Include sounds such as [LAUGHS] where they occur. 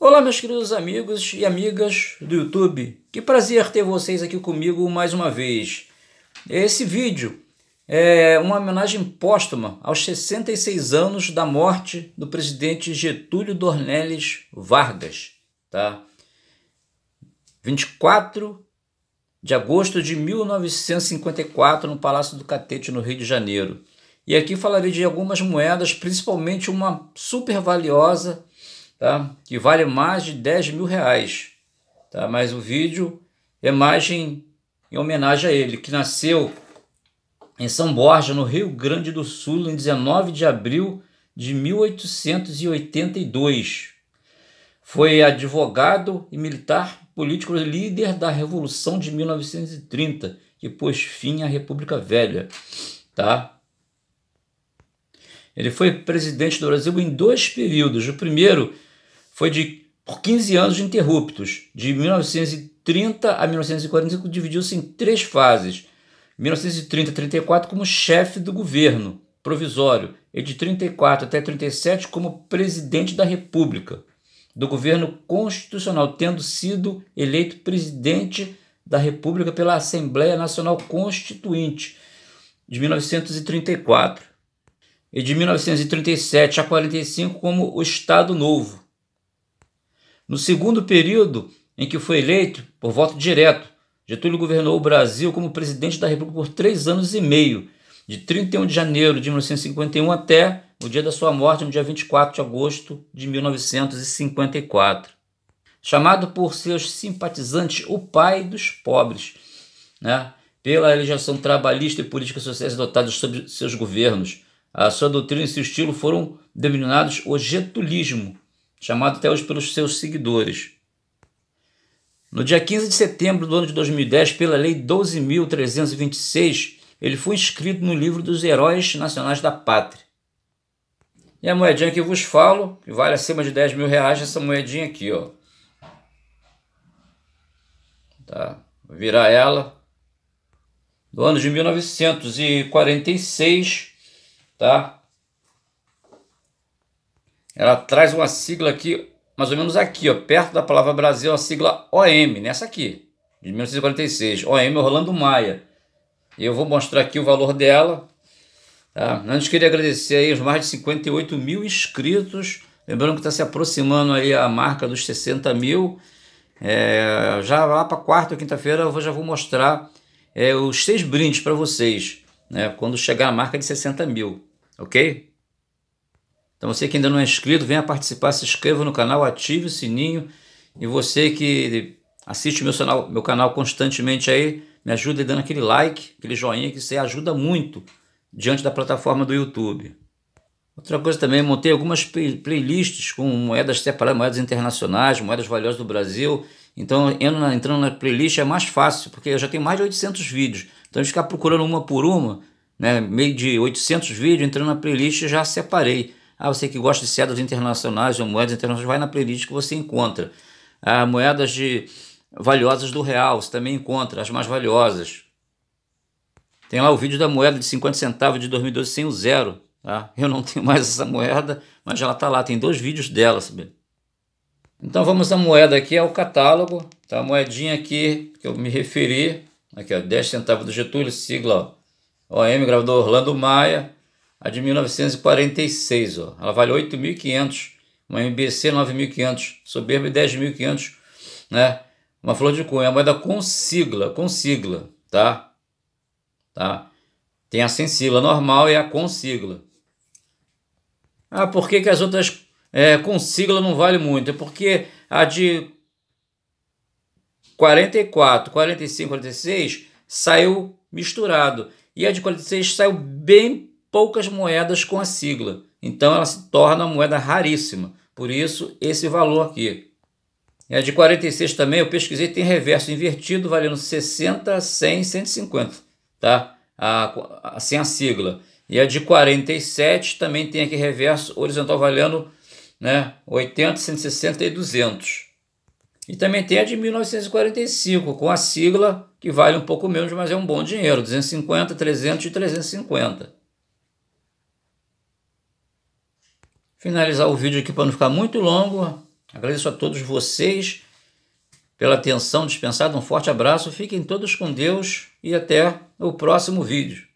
Olá, meus queridos amigos e amigas do YouTube. Que prazer ter vocês aqui comigo mais uma vez. Esse vídeo é uma homenagem póstuma aos 66 anos da morte do presidente Getúlio Dornelles Vargas, tá? 24 de agosto de 1954 no Palácio do Catete, no Rio de Janeiro. E aqui falarei de algumas moedas, principalmente uma super valiosa tá? que vale mais de 10 mil reais. Tá? Mas o vídeo é imagem em homenagem a ele, que nasceu em São Borja, no Rio Grande do Sul, em 19 de abril de 1882. Foi advogado e militar político líder da Revolução de 1930, que pôs fim à República Velha. Tá? Ele foi presidente do Brasil em dois períodos. O primeiro foi de por 15 anos interruptos, de 1930 a 1945, dividiu-se em três fases. 1930 a 34 como chefe do governo provisório e de 34 até 37 como presidente da República, do governo constitucional, tendo sido eleito presidente da República pela Assembleia Nacional Constituinte de 1934 e de 1937 a 45 como o Estado Novo, no segundo período em que foi eleito por voto direto, Getúlio governou o Brasil como presidente da República por três anos e meio, de 31 de janeiro de 1951 até o dia da sua morte, no dia 24 de agosto de 1954. Chamado por seus simpatizantes o pai dos pobres, né? pela legislação trabalhista e políticas sociais adotadas sob seus governos. A sua doutrina e seu estilo foram denominados o getulismo, chamado até hoje pelos seus seguidores. No dia 15 de setembro do ano de 2010, pela Lei 12.326, ele foi inscrito no livro dos Heróis Nacionais da Pátria. E a moedinha que eu vos falo, que vale acima de 10 mil reais, é essa moedinha aqui, ó. Tá? Vou virar ela. Do ano de 1946, tá? Ela traz uma sigla aqui, mais ou menos aqui, ó, perto da palavra Brasil, a sigla OM, nessa aqui, de 1946, OM Orlando Maia. E eu vou mostrar aqui o valor dela. Tá? Antes queria agradecer aí os mais de 58 mil inscritos. Lembrando que está se aproximando aí a marca dos 60 mil. É, já lá para quarta ou quinta-feira eu já vou mostrar é, os seis brindes para vocês, né? Quando chegar a marca de 60 mil, ok? Então você que ainda não é inscrito, venha participar, se inscreva no canal, ative o sininho. E você que assiste meu canal, meu canal constantemente aí, me ajuda dando aquele like, aquele joinha, que você ajuda muito diante da plataforma do YouTube. Outra coisa também, montei algumas playlists com moedas separadas, moedas internacionais, moedas valiosas do Brasil. Então, entrando na playlist é mais fácil, porque eu já tenho mais de 800 vídeos. Então, ficar procurando uma por uma, né, meio de 800 vídeos, entrando na playlist já separei. Ah, você que gosta de moedas internacionais ou moedas internacionais, vai na playlist que você encontra. Ah, moedas de valiosas do real, você também encontra, as mais valiosas. Tem lá o vídeo da moeda de 50 centavos de 2012 sem o zero. Tá? Eu não [LAUGHS] tenho mais essa moeda, mas ela está lá, tem dois vídeos dela. Sabe? Então vamos à moeda aqui, é o catálogo. Tá? A moedinha aqui que eu me referi, aqui ó, 10 centavos do Getúlio, sigla ó, OM, gravador Orlando Maia a de 1946, ó. Ela vale 8.500, uma MBC 9.500, Soberba 10.500, né? Uma flor de cunha, moeda com sigla, com sigla, tá? Tá? Tem a sem sigla normal e a com sigla. Ah, por que, que as outras é, com sigla não vale muito? É porque a de 44, 45, 46 saiu misturado. E a de 46 saiu bem poucas moedas com a sigla, então ela se torna uma moeda raríssima, por isso esse valor aqui. E a de 46 também eu pesquisei, tem reverso invertido valendo 60, 100, 150, tá? A, a, sem a sigla. E a de 47 também tem aqui reverso horizontal valendo né, 80, 160 e 200. E também tem a de 1945, com a sigla que vale um pouco menos, mas é um bom dinheiro, 250, 300 e 350. finalizar o vídeo aqui para não ficar muito longo. Agradeço a todos vocês pela atenção dispensada. Um forte abraço, fiquem todos com Deus e até o próximo vídeo.